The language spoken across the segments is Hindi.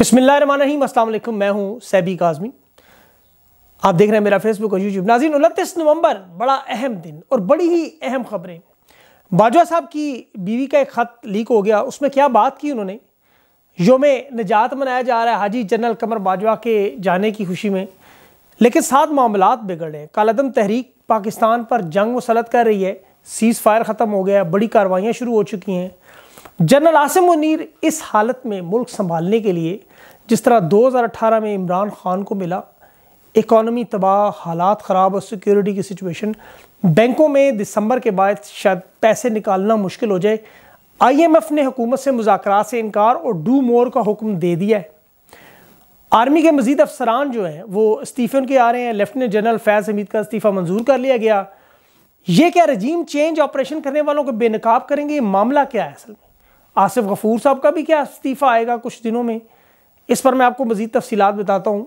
बसमिल्लाम असलम मैं हूँ सैबी काजमी आप देख रहे हैं मेरा फेसबुक और यूट्यूब नाजीन उनतीस नवंबर बड़ा अहम दिन और बड़ी ही अहम खबरें बाजवा साहब की बीवी का एक ख़त लीक हो गया उसमें क्या बात की उन्होंने योम निजात मनाया जा रहा है हाजी जनरल कमर बाजवा के जाने की खुशी में लेकिन सात मामला बिगड़े कालदम तहरीक पाकिस्तान पर जंग मुसलत कर रही है सीज़ फायर ख़त्म हो गया बड़ी कार्रवाइयाँ शुरू हो चुकी हैं जनरल आसिम मुनीर इस हालत में मुल्क संभालने के लिए जिस तरह 2018 में इमरान खान को मिला इकॉनमी तबाह हालात ख़राब और सिक्योरिटी की सिचुएशन बैंकों में दिसंबर के बाद शायद पैसे निकालना मुश्किल हो जाए आईएमएफ ने हुकूमत से मुजाकर से इनकार और डू मोर का हुक्म दे दिया है आर्मी के मजीद अफसरान जो हैं वो इस्तीफ़े के आ रहे हैं लेफ्टिनेंट जनरल फैज़ हमीद का इस्तीफ़ा मंजूर कर लिया गया ये क्या रजीम चेंज ऑपरेशन करने वालों को बेनकाब करेंगे ये मामला क्या है असल में आसिफ गफूर साहब का भी क्या इस्तीफ़ा आएगा कुछ दिनों में इस पर मैं आपको मज़ीद तफसीत बताता हूँ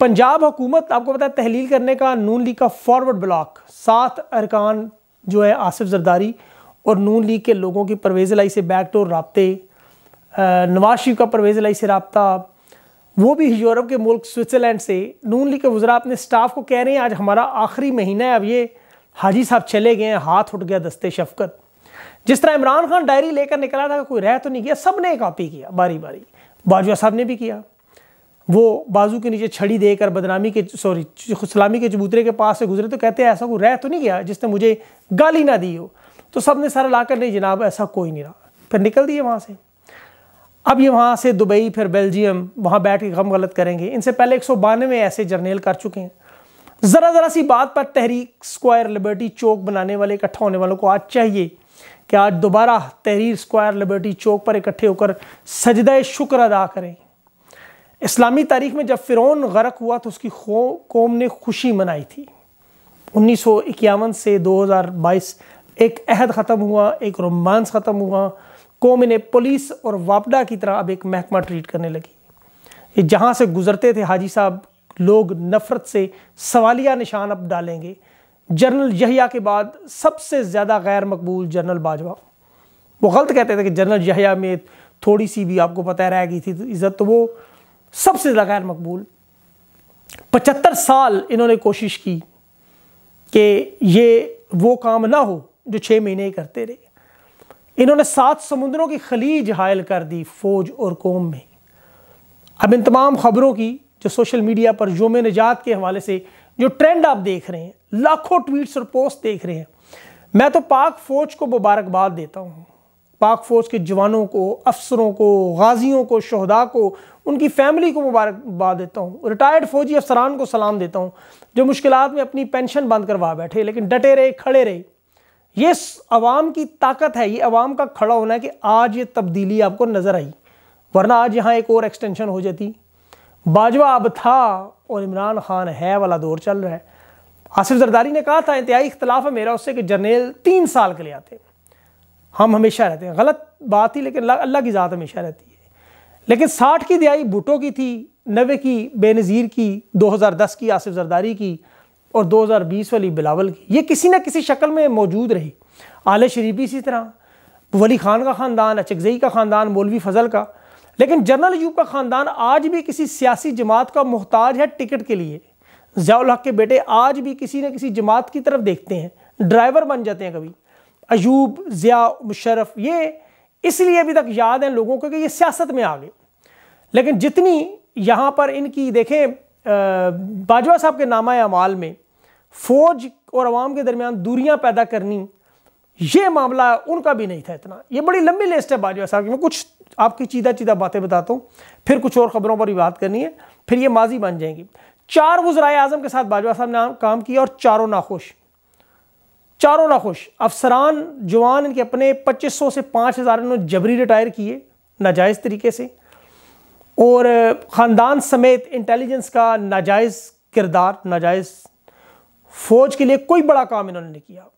पंजाब हुकूमत आपको पता है तहलील करने का नून लीग का फॉरवर्ड ब्लॉक सात अरकान जो है आसिफ जरदारी और नून लीग के लोगों की परवेज़ लाई से बैकडोर तो रबते नवाज शरीफ का परवेज़ लाई से रबता वो भी यूरोप के मुल्क स्विट्ज़रलैंड से नून लीग के वजरा अपने स्टाफ को कह रहे हैं आज हमारा आखिरी महीना है अब ये हाजी साहब चले गए हैं हाथ उठ गया दस्ते शफकत जिस तरह इमरान खान डायरी लेकर निकला था कोई रह तो नहीं किया सब ने कॉपी किया बारी बारी बाजवा साहब ने भी किया वो बाजू के नीचे छड़ी देकर बदनामी के सॉरी सलामी के चबूतरे के पास से गुजरे तो कहते हैं ऐसा कोई रह तो नहीं गया जिसने मुझे गाली ना दी हो तो सब ने सारा लाकर नहीं जनाब ऐसा कोई नहीं रहा फिर निकल दिए वहाँ से अब ये वहाँ से दुबई फिर बेल्जियम वहाँ बैठ के गम गलत करेंगे इनसे पहले एक सौ बानवे ऐसे जर्नेल कर चुके हैं ज़रा ज़रा सी बात पर तहरीक स्क्वायर लिबर्टी चौक बनाने वाले इकट्ठा होने वालों को आज चाहिए कि आज दोबारा तहरीर स्क्वायर लिबर्टी चौक पर इकट्ठे होकर सजद शुक्र अदा करें इस्लामी तारीख में जब फ़िरौन गरक हुआ तो उसकी कौम ने खुशी मनाई थी उन्नीस सौ इक्यावन से दो हज़ार बाईस एक अहद ख़त्म हुआ एक रोमांस ख़त्म हुआ कौम ने पुलिस और वापडा की तरह अब एक महकमा ट्रीट करने लगी ये जहाँ से गुज़रते थे हाजी साहब लोग नफ़रत से सवालिया निशान अब डालेंगे जनरल यहिया के बाद सबसे ज़्यादा गैर मकबूल जनरल बाजवा वो गलत कहते थे कि जनरल यहिया में थोड़ी सी भी आपको पता रह गई थी तो इज़्ज़त तो वो सबसे ज़्यादा गैर मकबूल पचहत्तर साल इन्होंने कोशिश की कि ये वो काम ना हो जो छः महीने ही करते रहे इन्होंने सात समुद्रों की खलीज हायल कर दी फ़ौज और कौम में अब इन तमाम ख़बरों की जो सोशल मीडिया पर योम निजात के हवाले से जो ट्रेंड आप देख रहे हैं लाखों ट्वीट्स और पोस्ट देख रहे हैं मैं तो पाक फौज को मुबारकबाद देता हूँ पाक फौज के जवानों को अफसरों को गाजियों को शहदा को उनकी फैमिली को मुबारकबाद देता हूँ रिटायर्ड फौजी अफसरान को सलाम देता हूँ जो मुश्किल में अपनी पेंशन बंद करवा बैठे लेकिन डटे रहे खड़े रहे ये अवाम की ताकत है ये अवाम का खड़ा होना है कि आज ये तब्दीली आपको नज़र आई वरना आज यहाँ एक और एक्सटेंशन हो जाती बाजवा अब था और इमरान खान है वाला दौर चल रहा है आसिफ जरदारी ने कहा था इंतहाई इख्तलाफ है मेरा उससे कि जर्नेल तीन साल के लिए आते हैं हम हमेशा रहते हैं गलत बात ही लेकिन अल्लाह की ज़ात हमेशा रहती है लेकिन साठ की दिहाई भुटो की थी नबे की बेनज़ीर की 2010 की आसिफ जरदारी की और 2020 वाली बिलावल की ये किसी न किसी शक्ल में मौजूद रही आल शरीफी इसी तरह वली खान का ख़ानदान अचकजई का ख़ानदान मौलवी फजल का लेकिन जनरल यूब का ख़ानदान आज भी किसी सियासी जमात का मोहताज है टिकट के लिए ज़ियाउल हक के बेटे आज भी किसी न किसी जमात की तरफ देखते हैं ड्राइवर बन जाते हैं कभी अयूब ज़िया मुशरफ ये इसलिए अभी तक याद हैं लोगों को कि ये सियासत में आ गए लेकिन जितनी यहाँ पर इनकी देखें बाजवा साहब के नामा अमाल में फ़ौज और आवाम के दरमियान दूरियाँ पैदा करनी ये मामला उनका भी नहीं था इतना ये बड़ी लंबी लिस्ट है बाजवा साहब की मैं कुछ आपकी चीदा चीदा बातें बताता हूँ फिर कुछ और ख़बरों पर भी बात करनी है फिर ये माजी बन जाएंगी चार वजराए आजम के साथ बाजवा साहब ने काम किया और चारों नाखुश चारों नाखुश अफसरान जवान इनके अपने 2500 से 5000 हज़ार इन्होंने जबरी रिटायर किए नाजायज़ तरीके से और ख़ानदान समेत इंटेलिजेंस का नाजायज़ किरदार नाजायज़ फ़ौज के लिए कोई बड़ा काम इन्होंने नहीं किया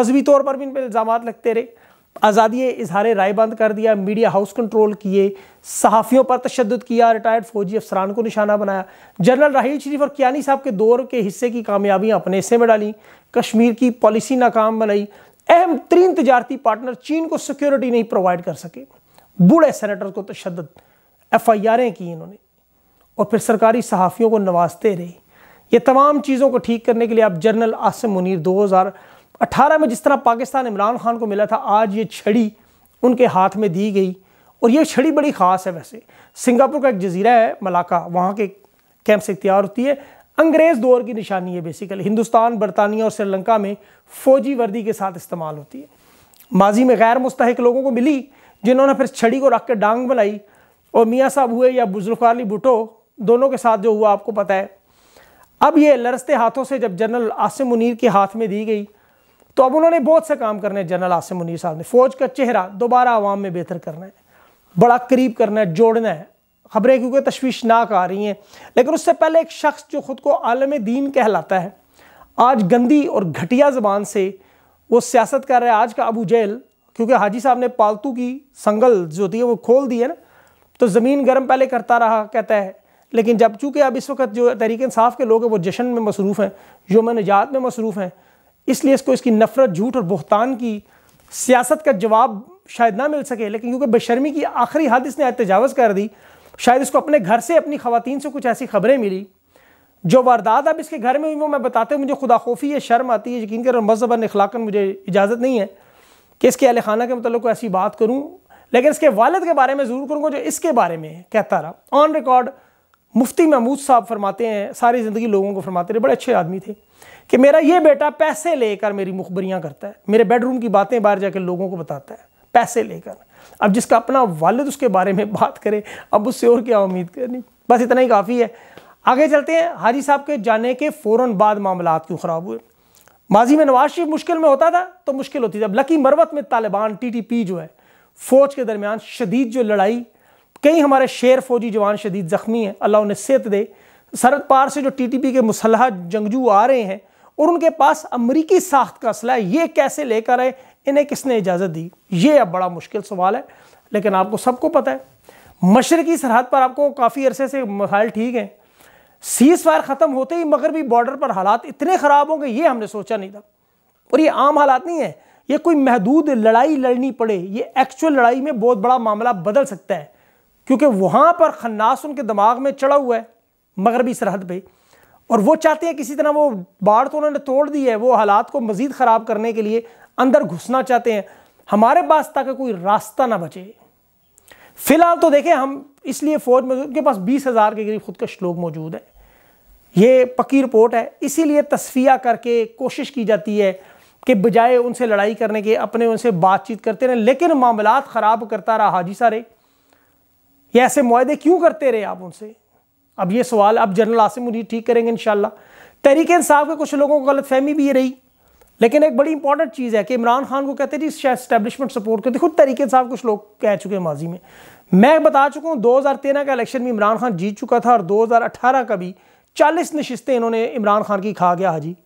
मजहबी तौर पर भी इन पर इल्ज़ाम लगते रहे आज़ादी इजहार राय बंद कर दिया मीडिया हाउस कंट्रोल किए सहाफ़ियों पर तशद किया रिटायर्ड फौजी अफसरान को निशाना बनाया जनरल राहील शरीफ और कियानी साहब के दौर के हिस्से की कामयाबियाँ अपने हिस्से में डाली कश्मीर की पॉलिसी नाकाम बनाई अहम तरीन तजारती पार्टनर चीन को सिक्योरिटी नहीं प्रोवाइड कर सके बूढ़े सेनेटर को तशद एफ आई आरें की इन्होंने और फिर सरकारी सहाफ़ियों को नवाजते रहे ये तमाम चीज़ों को ठीक करने के लिए आप जनरल आसिम मुनिर दो हज़ार 18 में जिस तरह पाकिस्तान इमरान खान को मिला था आज ये छड़ी उनके हाथ में दी गई और ये छड़ी बड़ी ख़ास है वैसे सिंगापुर का एक जजीरा है मलाका वहाँ के कैंप से तैयार होती है अंग्रेज़ दौर की निशानी है बेसिकली हिंदुस्तान बरतानिया और श्रीलंका में फ़ौजी वर्दी के साथ इस्तेमाल होती है माजी में गैर मुस्तक लोगों को मिली जिन्होंने फिर छड़ी को रख कर डांग बनाई और मियाँ साहब हुए या बुजुर्ग अली भुटो दोनों के साथ जो हुआ आपको पता है अब ये लरसते हाथों से जब जनरल आसिम मुनीर के हाथ में दी गई तो अब उन्होंने बहुत से काम करने जनरल आसिम मुनीर साहब ने फौज का चेहरा दोबारा आवाम में बेहतर करना है बड़ा करीब करना है जोड़ना है खबरें क्योंकि तश्वीशनाक आ रही हैं लेकिन उससे पहले एक शख्स जो ख़ुद को आलम दीन कहलाता है आज गंदी और घटिया ज़बान से वो सियासत कर रहा है आज का अबू जहल क्योंकि हाजी साहब ने पालतू की संगल जो होती है वो खोल दी है ना तो ज़मीन गर्म पहले करता रहा कहता है लेकिन जब चूँकि अब इस वक्त जो तहरीक इंसाफ के लोग हैं वो जश्न में मसरूफ़ हैं योम निजात में मसरूफ़ हैं इसलिए इसको इसकी नफरत झूठ और बहतान की सियासत का जवाब शायद ना मिल सके लेकिन क्योंकि बेशर्मी की आखिरी हद इसने तजावज़ कर दी शायद इसको अपने घर से अपनी खातन से कुछ ऐसी खबरें मिली जो वारदात अब इसके घर में हुई वो मैं बताते हूँ मुझे खुदा खोफी है शर्म आती है यकीन कर मजहबन अखलाकन मुझे इजाज़त नहीं है कि इसके अल खाना के मतलब ऐसी बात करूँ लेकिन इसके वालद के बारे में ज़रूर करूँगा जो इसके बारे में कहता रहा ऑन रिकॉर्ड मुफ्ती महमूद साहब फरमाते हैं सारी ज़िंदगी लोगों को फरमाते रहे बड़े अच्छे आदमी थे कि मेरा ये बेटा पैसे लेकर मेरी मुखबरियाँ करता है मेरे बेडरूम की बातें बाहर जाकर लोगों को बताता है पैसे लेकर अब जिसका अपना वालद उसके बारे में बात करे अब उससे और क्या उम्मीद करनी बस इतना ही काफ़ी है आगे चलते हैं हाजी साहब के जाने के फ़ौर बाद मामला क्यों ख़राब हुए माजी में नवाज शरीफ मुश्किल में होता था तो मुश्किल होती थी अब लकी मरवत में तालिबान टीटीपी जो है फ़ौज के दरमियान शदीद जो लड़ाई कई हमारे शेर फौजी जवान शदीद ज़ख्मी हैं अल्लाह उन्हें सेहत दे सरहद पार से जो पी के मुसलह जंगजू आ रहे हैं और उनके पास अमरीकी साख्त का असला है ये कैसे लेकर आए इन्हें किसने इजाज़त दी ये अब बड़ा मुश्किल सवाल है लेकिन आपको सबको पता है मशरकी सरहद पर आपको काफ़ी अरसे से मसाइल ठीक हैं सीज़ फायर ख़त्म होते ही मगर भी बॉर्डर पर हालात इतने ख़राब होंगे ये हमने सोचा नहीं था और ये आम हालात नहीं है ये कोई महदूद लड़ाई लड़नी पड़े ये एक्चुअल लड़ाई में बहुत बड़ा मामला बदल सकता है क्योंकि वहाँ पर खन्नास उनके दिमाग में चढ़ा हुआ है मगरबी सरहद पर और वो चाहते हैं किसी तरह वो बाढ़ तो उन्होंने तोड़ दी है वो हालात को मज़ीद ख़राब करने के लिए अंदर घुसना चाहते हैं हमारे पास ताकि कोई रास्ता ना बचे फिलहाल तो देखें हम इसलिए फौज में उनके पास बीस हज़ार के करीब खुदकश लोग मौजूद हैं ये पक्की रिपोर्ट है इसीलिए तस्फिया करके कोशिश की जाती है कि बजाय उनसे लड़ाई करने के अपने उनसे बातचीत करते रहे लेकिन मामला ख़राब करता रहा हाजी सारे ये ऐसे माहदे क्यों करते रहे आप उनसे अब ये सवाल अब जनरल आसिम मुझे ठीक करेंगे इन तहरीक इंसाफ के कुछ लोगों को गलत फहमी भी ये रही लेकिन एक बड़ी इंपॉर्टेंट चीज़ है कि इमरान खान को कहते हैं जी शायद स्टैब्लिशमेंट सपोर्ट करते खुद तरीके साहब कुछ लोग कह चुके हैं माजी में मैं बता चुका हूँ 2013 का इलेक्शन भी इमरान खान जीत चुका था और 2018 का भी 40 नशस्तें इन्होंने इमरान खान की खा गया हाजी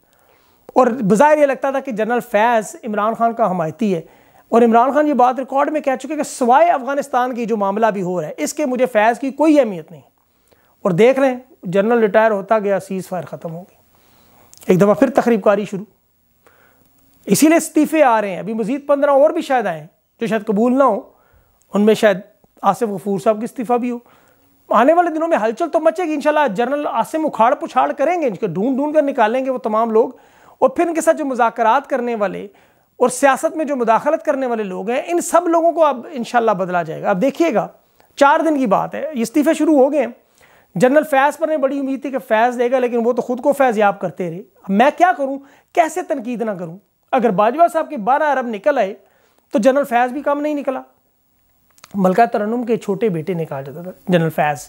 और बाहर ये लगता था कि जनरल फैज़ इमरान खान का हमायती है और इमरान खान ये बात रिकॉर्ड में कह चुके हैं कि सवाए अफगानिस्तान की जो मामला भी हो रहा है इसके मुझे फैज़ की कोई अहमियत नहीं और देख रहे हैं जनरल रिटायर होता गया सीज़ फायर ख़त्म हो गई एक दफ़ा फिर तकरीबकारी शुरू इसीलिए इस्तीफ़े आ रहे हैं अभी मज़ीद पंद्रह और भी शायद आएँ जो शायद कबूल ना हो उनमें शायद आसिफ गफूर साहब का इस्तीफ़ा भी हो आने वाले दिनों में हलचल तो मचेगी इंशाल्लाह जनरल आसिम उखाड़ पुछाड़ करेंगे इनके ढूंढ ढूंढ कर निकालेंगे वो तमाम लोग और फिर इनके साथ जो मुजाकर करने वाले और सियासत में जो मुदाखलत करने वाले लोग हैं इन सब लोगों को अब इन बदला जाएगा अब देखिएगा चार दिन की बात है इस्तीफ़े शुरू हो गए हैं जनरल फैज़ पर ने बड़ी उम्मीद थी कि फैज़ देगा लेकिन वो तो खुद को फैज़ याब करते रहे अब मैं क्या करूँ कैसे तनकीद ना करूँ अगर बाजवा साहब के बारह अरब निकल आए तो जनरल फैज़ भी कम नहीं निकला मलका तरन्नुम के छोटे बेटे ने कहा जाता था जनरल फैज़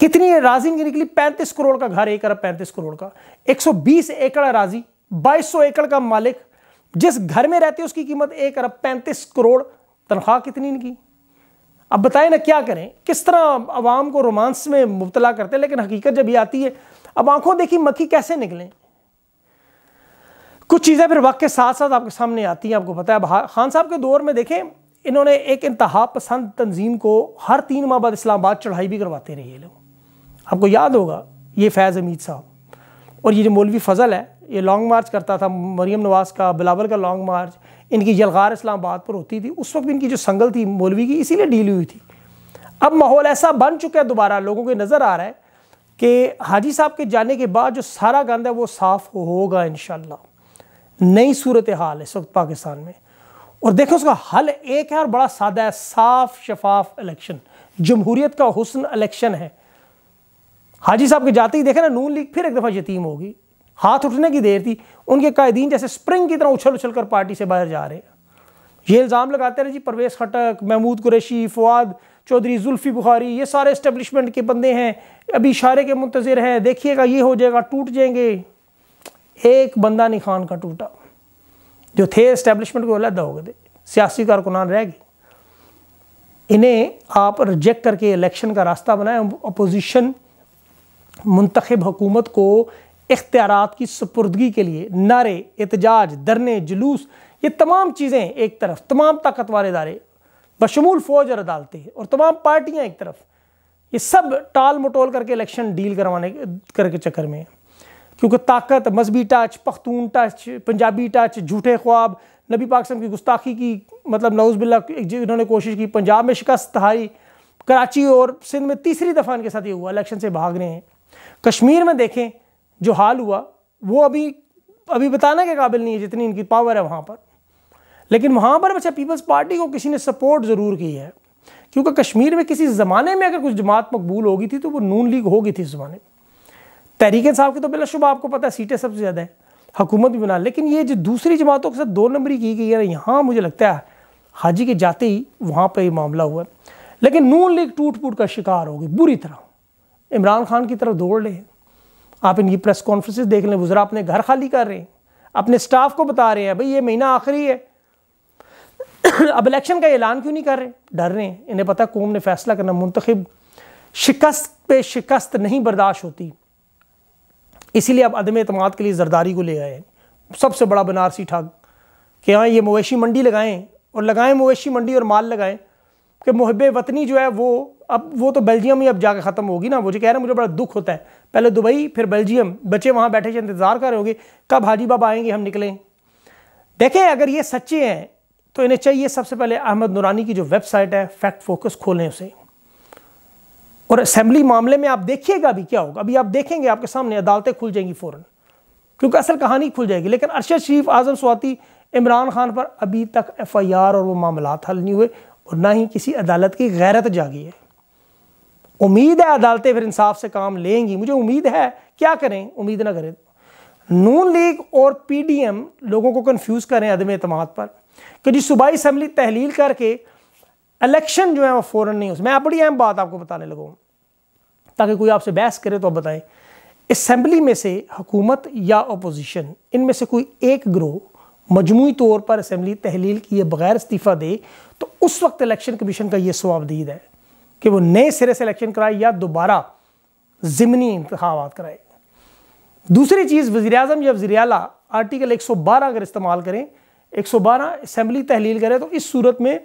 कितनी राजी नहीं निकली पैंतीस करोड़ का घर एक अरब पैंतीस करोड़ का बीस एकड़ बाईस सौ एकड़ का मालिक जिस घर में रहते उसकी कीमत एक अरब पैंतीस करोड़ तनख्वाह कितनी इनकी अब बताएं ना क्या करें किस तरह आवाम को रोमांस में मुबतला करते हैं लेकिन हकीकत जब ये आती है अब आंखों देखी मक्खी कैसे निकलें कुछ चीज़ें फिर वक्त के साथ साथ आपके सामने आती हैं आपको पता है अब खान साहब के दौर में देखें इन्होंने एक इंतहा पसंद तंजीम को हर तीन माह बाद इस्लामाबाद चढ़ाई भी करवाते रहे ये लोग आपको याद होगा ये फैज़ अमीद साहब और ये जो मौलवी फजल है ये लॉन्ग मार्च करता था मरीम नवाज़ का बिलावल का लॉन्ग मार्च इनकी जलगार इस्लामाबाद पर होती थी उस वक्त भी इनकी जो संगल थी मौलवी की इसीलिए डील हुई थी अब माहौल ऐसा बन चुका है दोबारा लोगों को नज़र आ रहा है कि हाजी साहब के जाने के बाद जो सारा गंद है वो साफ़ होगा इन नई सूरत हाल इस वक्त पाकिस्तान में और देखो उसका हल एक है और बड़ा सादा है साफ शफाफ इलेक्शन जमहूरीत का हुसन इलेक्शन है हाजी साहब के जाते ही देखे ना नून लीग फिर एक दफ़ा यतीम होगी हाथ उठने की देर थी उनके कायदीन जैसे स्प्रिंग की तरह उछल उछल कर पार्टी से बाहर जा रहे हैं ये इल्ज़ाम लगाते रहे जी परवेज़ खटक महमूद कुरैशी फवाद चौधरी जुल्फ़ी बुखारी ये सारे इस्टेब्लिशमेंट के बंदे हैं अभी इशारे के मुंतज़र हैं देखिएगा ये हो जाएगा टूट जाएंगे एक बंदा नहीं खान का टूटा जो थे इस्टेब्लिशमेंट को अलहदा हो गए थे सियासी कारकुनान रह गए इन्हें आप रिजेक्ट करके इलेक्शन का रास्ता बनाए अपोजिशन मुंतखब हुकूमत को इख्तियार की सुपुर्दगी के लिए नारे एहतजाज धरने जुलूस ये तमाम चीज़ें एक तरफ तमाम ताकतवर इदारे बशमूल फ़ौज और अदालतें और तमाम पार्टियाँ एक तरफ ये सब टाल मटोल करके इलेक्शन डील करवाने करके चक्कर में क्योंकि ताकत मजहबी touch Pakhtun touch Punjabi touch झूठे ख्वाब नबी पाकिस्तान की गुस्ताखी की मतलब नौज़ बिल्ला इन्होंने कोशिश की पंजाब में शिकस्त हारी कराची और सिंध में तीसरी दफ़ा इनके साथ ये हुआ इलेक्शन से भाग रहे हैं कश्मीर में देखें जो हाल हुआ वो अभी अभी बताने के काबिल नहीं है जितनी इनकी पावर है वहाँ पर लेकिन वहाँ पर बच्चा पीपल्स पार्टी को किसी ने सपोर्ट ज़रूर की है क्योंकि कश्मीर में किसी ज़माने में अगर कुछ जमात मकबूल होगी थी तो वो नून लीग होगी थी उस ज़माने में तहरीक साहब की तो बिलाशुबा आपको पता है सीटें सबसे ज़्यादा है हुकूमत भी बना लेकिन ये जो दूसरी जमातों के साथ दो नंबरी की गई है यहाँ मुझे लगता है हाजी के जाते ही वहाँ पर ये मामला हुआ लेकिन नून लीग टूट फूट का शिकार होगी बुरी तरह इमरान खान की तरफ दौड़ रहे हैं आप इनकी प्रेस कॉन्फ्रेंसेस देख लें गुजरा अपने घर खाली कर रहे हैं अपने स्टाफ को बता रहे हैं भाई ये महीना आखिरी है अब इलेक्शन का ऐलान क्यों नहीं कर रहे डर रहे हैं इन्हें पता कौम ने फैसला करना मुंतखब शिकस्त पे शिकस्त नहीं बर्दाश्त होती इसीलिए अब अदम अतम के लिए जरदारी को ले आए सबसे बड़ा बनारसी ठग कि हाँ ये मवेशी मंडी लगाएं और लगाएं मवेशी मंडी और माल लगाएं कि महब वतनी जो है वो अब वो तो बेल्जियम ही अब जाकर ख़त्म होगी ना मुझे कह रहे हैं मुझे बड़ा दुख होता है पहले दुबई फिर बेल्जियम बच्चे वहाँ बैठे इंतज़ार कर रहे होंगे कब हाजी बाबा आएंगे हम निकलें देखें अगर ये सच्चे हैं तो इन्हें चाहिए सबसे पहले अहमद नूरानी की जो वेबसाइट है फैक्ट फोकस खोलें उसे और असेंबली मामले में आप देखिएगा अभी क्या होगा अभी आप देखेंगे आपके सामने अदालतें खुल जाएंगी फ़ौरन क्योंकि असल कहानी खुल जाएगी लेकिन अरशद शरीफ आज़म स्वाति इमरान खान पर अभी तक एफ आई आर और वो मामला हल नहीं हुए और ना ही किसी अदालत की गैरत जागी है उम्मीद है अदालतें फिर इंसाफ से काम लेंगी मुझे उम्मीद है क्या करें उम्मीद ना करें नून लीग और पीडीएम लोगों को कंफ्यूज करें अदम अतमाद पर कि जी सूबाई असम्बली तहलील करके इलेक्शन जो है वो फ़ौर नहीं हो मैं बड़ी अहम बात आपको बताने लगा हूँ ताकि कोई आपसे बहस करे तो आप बताएं इसम्बली में से हुकूमत या अपोजिशन इनमें से कोई एक ग्रोह मजमू तौर पर असम्बली तहलील किए बगैर इस्तीफ़ा दे तो उस वक्त इलेक्शन कमीशन का ये स्वाबदीद है कि वो नए सिरे से इलेक्शन कराए या दोबारा ज़मनी इंतबात कराए दूसरी चीज़ वजी अजम या वजी अला आर्टिकल बारह अगर इस्तेमाल करें एक सौ बारह इसम्बली तहलील करें तो इस सूरत में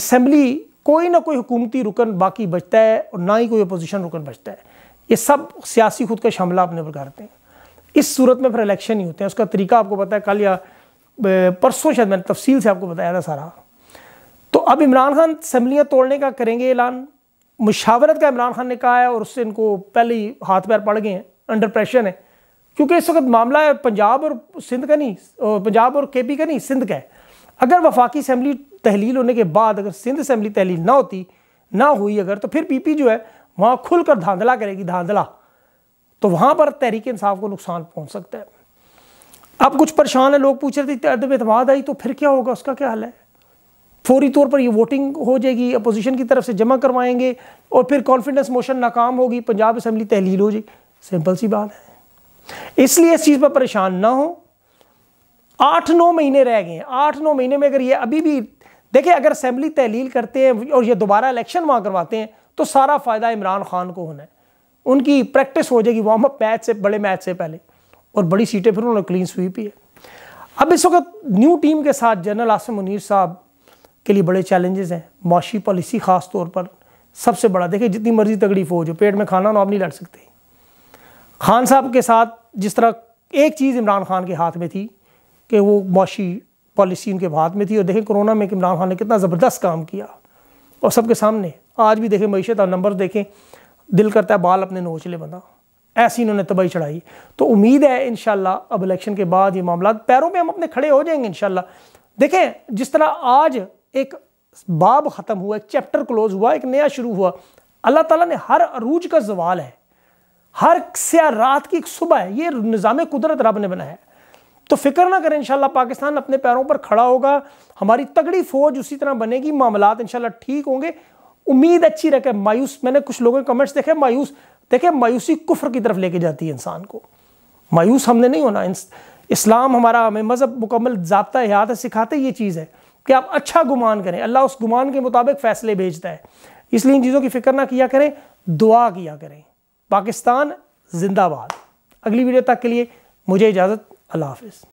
इसम्बली कोई ना कोई हुकूमती रुकन बाकी बचता है और ना ही कोई अपोजिशन रुकन बचता है ये सब सियासी खुद का शामला अपने ऊपर करते हैं इस सूरत में फिर इलेक्शन ही होते हैं उसका तरीका आपको पता है कल या परसों शायद मैंने तफसील से आपको बताया था सारा तो अब इमरान खान असम्बलियाँ तोड़ने का करेंगे ऐलान मुशावरत का इमरान खान ने कहा है और उससे इनको पहले ही हाथ पैर पड़ गए हैं अंडर प्रेशर है क्योंकि इस वक्त मामला है पंजाब और सिंध का नहीं पंजाब और के पी का नहीं सिंध का है अगर वफाकी असम्बली तहलील होने के बाद अगर सिंध असम्बली तहलील ना होती ना हुई अगर तो फिर पी पी जो है वहाँ खुल कर धांधला करेगी धांधला तो वहाँ पर तहरीक इंसाफ को नुकसान पहुँच सकता है अब कुछ परेशान है लोग पूछ रहे थे अदब अतमाद आई तो फिर क्या होगा उसका क्या हाल है फौरी तौर पर ये वोटिंग हो जाएगी अपोजिशन की तरफ से जमा करवाएंगे और फिर कॉन्फिडेंस मोशन नाकाम होगी पंजाब असम्बली तहलील हो जाएगी सिंपल सी बात है इसलिए इस चीज़ पर परेशान ना हो आठ नौ महीने रह गए आठ नौ महीने में अगर ये अभी भी देखें अगर असम्बली तहलील करते हैं और ये दोबारा इलेक्शन वहाँ करवाते हैं तो सारा फ़ायदा इमरान खान को होना है उनकी प्रैक्टिस हो जाएगी वार्म अप मैच से बड़े मैच से पहले और बड़ी सीटें फिर उन्होंने क्लीन स्वीप ही है अब इस वक्त न्यू टीम के साथ जनरल आसिम मुनीर साहब के लिए बड़े चैलेंजेस हैं माशी पॉलिसी ख़ास तौर पर सबसे बड़ा देखिए जितनी मर्ज़ी तगड़ी फौज हो पेट में खाना ना आप नहीं लड़ सकते खान साहब के साथ जिस तरह एक चीज़ इमरान खान के हाथ में थी कि वो माशी पॉलिसी उनके हाथ में थी और देखें कोरोना में इमरान खान ने कितना ज़बरदस्त काम किया और सबके सामने आज भी देखें मीशत और नंबर देखें दिल करता है बाल अपने नोच ले बंदा ऐसी इन्होंने तबाही चढ़ाई तो उम्मीद है इन अब इलेक्शन के बाद ये मामला पैरों पर हम अपने खड़े हो जाएंगे इन देखें जिस तरह आज एक बाब ख़त्म हुआ एक चैप्टर क्लोज हुआ एक नया शुरू हुआ अल्लाह ताला ने हर अरूज का जवाल है हर स्या रात की एक सुबह है ये निज़ाम कुदरत रब ने बनाया है तो फिक्र ना करें इंशाल्लाह पाकिस्तान अपने पैरों पर खड़ा होगा हमारी तगड़ी फौज उसी तरह बनेगी मामला इंशाल्लाह ठीक होंगे उम्मीद अच्छी रखे मायूस मैंने कुछ लोगों के कमेंट्स देखे मायूस देखे मायूसी कुफर की तरफ लेके जाती है इंसान को मायूस हमने नहीं होना इस्लाम हमारा हमें मज़हब मुकम्मल जबता हाथ सिखाते ये चीज़ है कि आप अच्छा गुमान करें अल्लाह उस गुमान के मुताबिक फ़ैसले भेजता है इसलिए इन चीज़ों की फिक्र ना किया करें दुआ किया करें पाकिस्तान जिंदाबाद अगली वीडियो तक के लिए मुझे इजाज़त अल्लाह हाफिज़